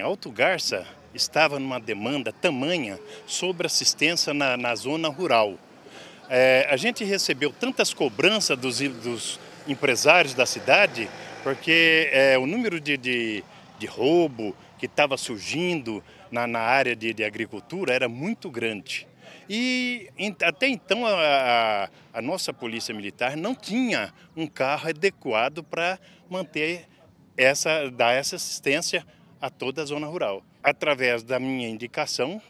Alto Garça estava numa demanda tamanha sobre assistência na, na zona rural. É, a gente recebeu tantas cobranças dos, dos empresários da cidade, porque é, o número de, de, de roubo que estava surgindo na, na área de, de agricultura era muito grande. E até então a, a, nossa polícia militar não tinha um carro adequado para manter essa, dar essa assistência a toda a zona rural. Através da minha indicação,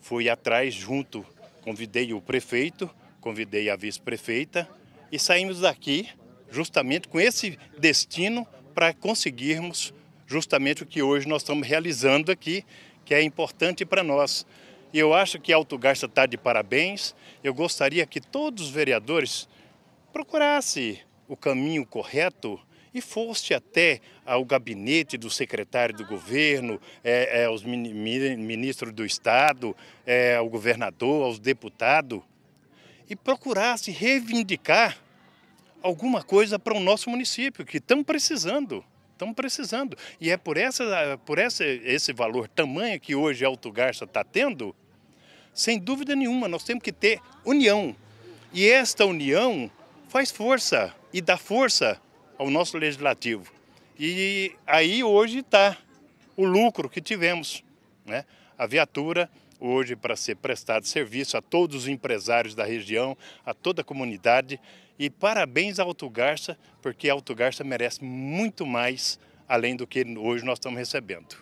fui atrás junto, convidei o prefeito, convidei a vice-prefeita e saímos daqui justamente com esse destino para conseguirmos justamente o que hoje nós estamos realizando aqui, que é importante para nós. E eu acho que Alto Garça está de parabéns. Eu gostaria que todos os vereadores procurassem o caminho correto e foste até ao gabinete do secretário do governo, é, é, aos ministros do Estado, é, ao governador, aos deputados, e procurasse reivindicar alguma coisa para o nosso município, que estão precisando. estamos precisando. E é por, essa, por essa, esse valor tamanho que hoje a Alto Garça está tendo, sem dúvida nenhuma, nós temos que ter união. E esta união faz força e dá força ao nosso legislativo. E aí hoje está o lucro que tivemos. Né? A viatura, hoje, para ser prestado serviço a todos os empresários da região, a toda a comunidade. E parabéns à Alto Garça, porque a Alto Garça merece muito mais além do que hoje nós estamos recebendo.